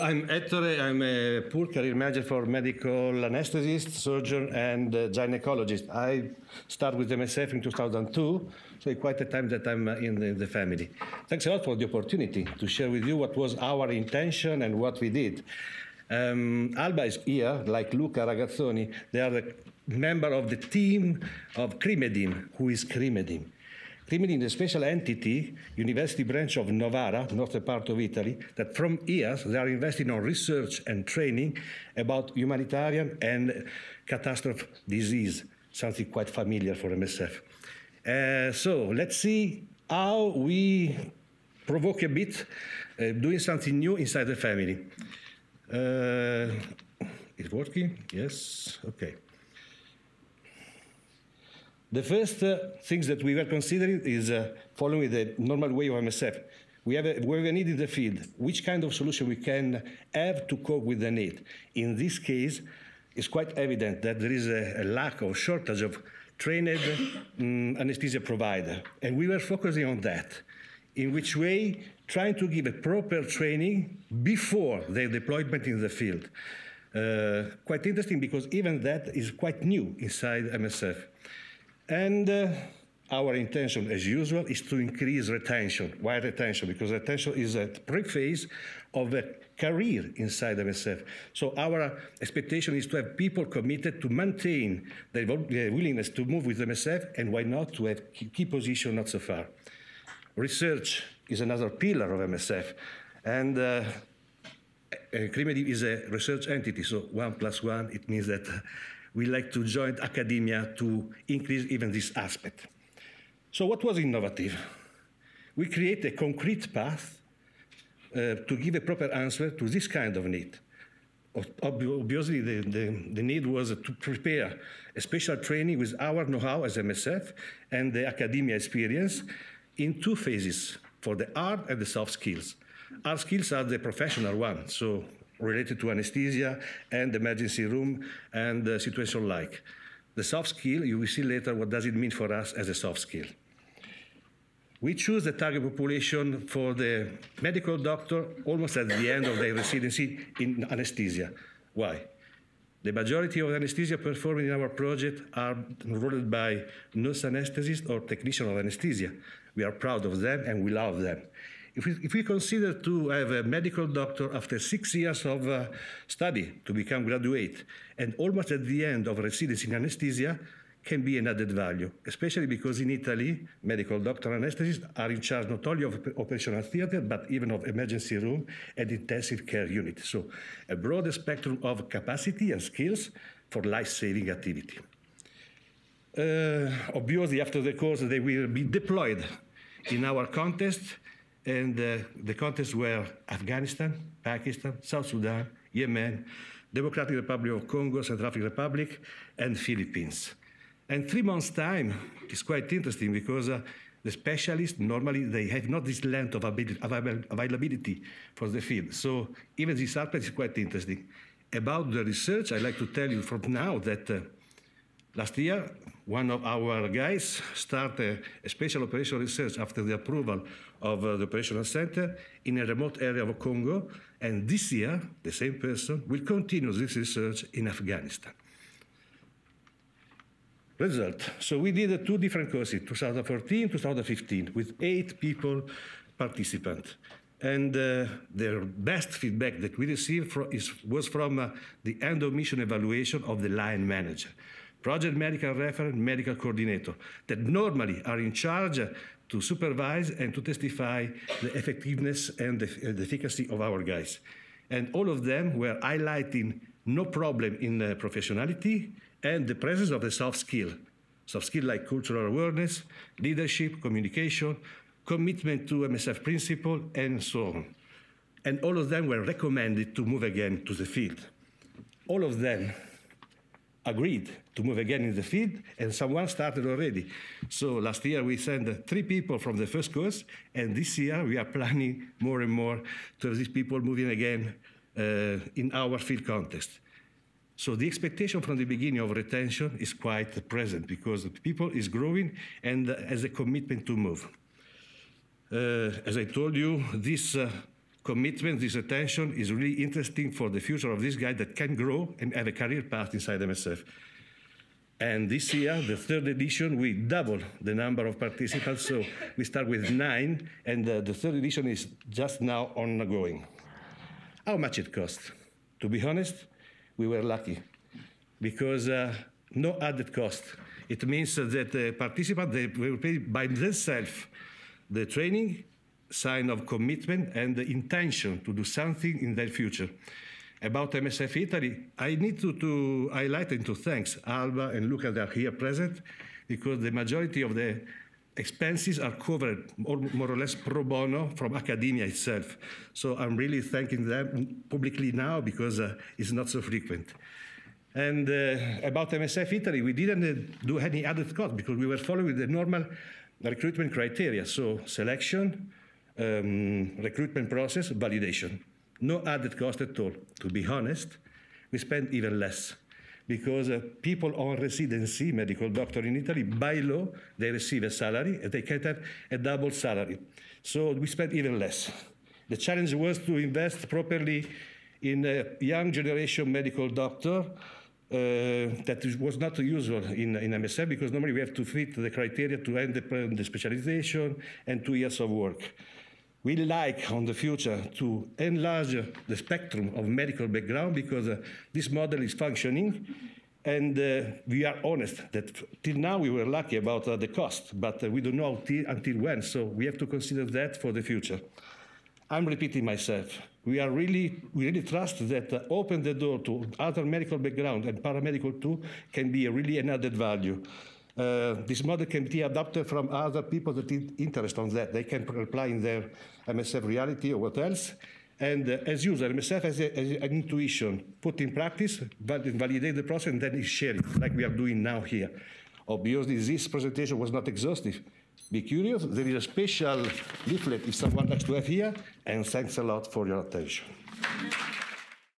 I'm Ettore, I'm a poor career manager for medical anesthetist, surgeon, and uh, gynecologist. I started with MSF in 2002, so quite a time that I'm uh, in the, the, family. Thanks a lot for the opportunity to share with you what was our intention and what we did. Um, Alba is here, like Luca Ragazzoni. They are a member of the team of Crimedim. Who is Crimedim? Rimini is a special entity, university branch of Novara, northern part of Italy, that from years they are investing on research and training about humanitarian and catastrophe disease, something quite familiar for MSF. Uh, so let's see how we provoke a bit uh, doing something new inside the family. Uh, it's working? Yes? Okay. The first uh, things that we were considering is uh, following the normal way of MSF. We have a, where we needed the field, which kind of solution we can have to cope with the need. In this case, it's quite evident that there is a, a lack of shortage of trained um, anesthesia provider, and we were focusing on that. In which way, trying to give a proper training before their deployment in the field. Uh, quite interesting because even that is quite new inside MSF. And uh, our intention, as usual, is to increase retention. Why retention? Because retention is a preface of a career inside MSF. So our expectation is to have people committed to maintain their, their willingness to move with MSF, and why not to have key, position not so far. Research is another pillar of MSF, and uh, Crimediv is a research entity, so one plus one, it means that we like to join academia to increase even this aspect. So what was innovative? We create a concrete path uh, to give a proper answer to this kind of need. Obviously, the, the, the need was to prepare a special training with our know-how as MSF and the academia experience in two phases, for the hard and the soft skills. Our skills are the professional one, so related to anesthesia and emergency room and uh, situation like. The soft skill, you will see later what does it mean for us as a soft skill. We choose the target population for the medical doctor almost at the end of their residency in anesthesia. Why? The majority of anesthesia performed in our project are ruled by nurse anesthetists or technician of anesthesia. We are proud of them and we love them. If we, if we consider to have a medical doctor after six years of uh, study to become graduate and almost at the end of residency in anesthesia, can be an added value, especially because in Italy, medical doctor anesthetists are in charge not only of operational theater, but even of emergency room and intensive care unit. So a broader spectrum of capacity and skills for life-saving activity. Uh, obviously, after the course, they will be deployed in our contest and uh, the countries were Afghanistan, Pakistan, South Sudan, Yemen, Democratic Republic of Congo, Central African Republic, and Philippines. And three months' time is quite interesting because uh, the specialists normally they have not this length of availability for the field. So even this aspect is quite interesting. About the research, I'd like to tell you from now that. Uh, Last year, one of our guys started a special operation research after the approval of uh, the operational center in a remote area of Congo. And this year, the same person will continue this research in Afghanistan. Result. So we did uh, two different courses, 2014, 2015, with eight people participants. And uh, the best feedback that we received from, is, was from uh, the end of mission evaluation of the line manager project medical referent, medical coordinator, that normally are in charge to supervise and to testify the effectiveness and the, the efficacy of our guys. And all of them were highlighting no problem in uh, professionality and the presence of the soft skill. Soft skill like cultural awareness, leadership, communication, commitment to MSF principle, and so on. And all of them were recommended to move again to the field. All of them agreed to move again in the field, and someone started already. So last year we sent three people from the first course, and this year we are planning more and more to have these people moving again uh, in our field context. So the expectation from the beginning of retention is quite present because the people is growing and has as a commitment to move. Uh, as I told you, this uh, commitment, this attention is really interesting for the future of this guy that can grow and have a career path inside MSF. And this year, the third edition, we double the number of participants. So we start with nine, and uh, the third edition is just now ongoing. How much it costs? To be honest, we were lucky because uh, no added cost. It means that the participant they will pay by themselves the training sign of commitment and the intention to do something in their future. About MSF Italy, I need to, to highlight and to thanks Alba and Luca that are here present because the majority of the expenses are covered more or less pro bono from academia itself. So I'm really thanking them publicly now because uh, it's not so frequent. And uh, about MSF Italy, we didn't uh, do any added cost because we were following the normal recruitment criteria. So selection, um, recruitment process, validation. No added cost at all. To be honest, we spend even less because uh, people on residency, medical doctor in Italy, by law, they receive a salary and they can have a double salary. So we spend even less. The challenge was to invest properly in a young generation medical doctor uh, that was not usual in, in MSF because normally we have to fit the criteria to end the, the specialization and two years of work. We like on the future to enlarge the spectrum of medical background because uh, this model is functioning. And uh, we are honest that till now we were lucky about uh, the cost, but uh, we don't know until when. So we have to consider that for the future. I'm repeating myself. We are really, we really trust that uh, open the door to other medical background and paramedical too can be really an added value. Uh, this model can be adapted from other people that are interested on that. They can apply in their MSF reality or what else. And uh, as user, MSF has, a, has, an intuition, put in practice, but validate the process, and then share it, like we are doing now here. Obviously, this presentation was not exhaustive. Be curious. There is a special leaflet if someone likes to have here. And thanks a lot for your attention.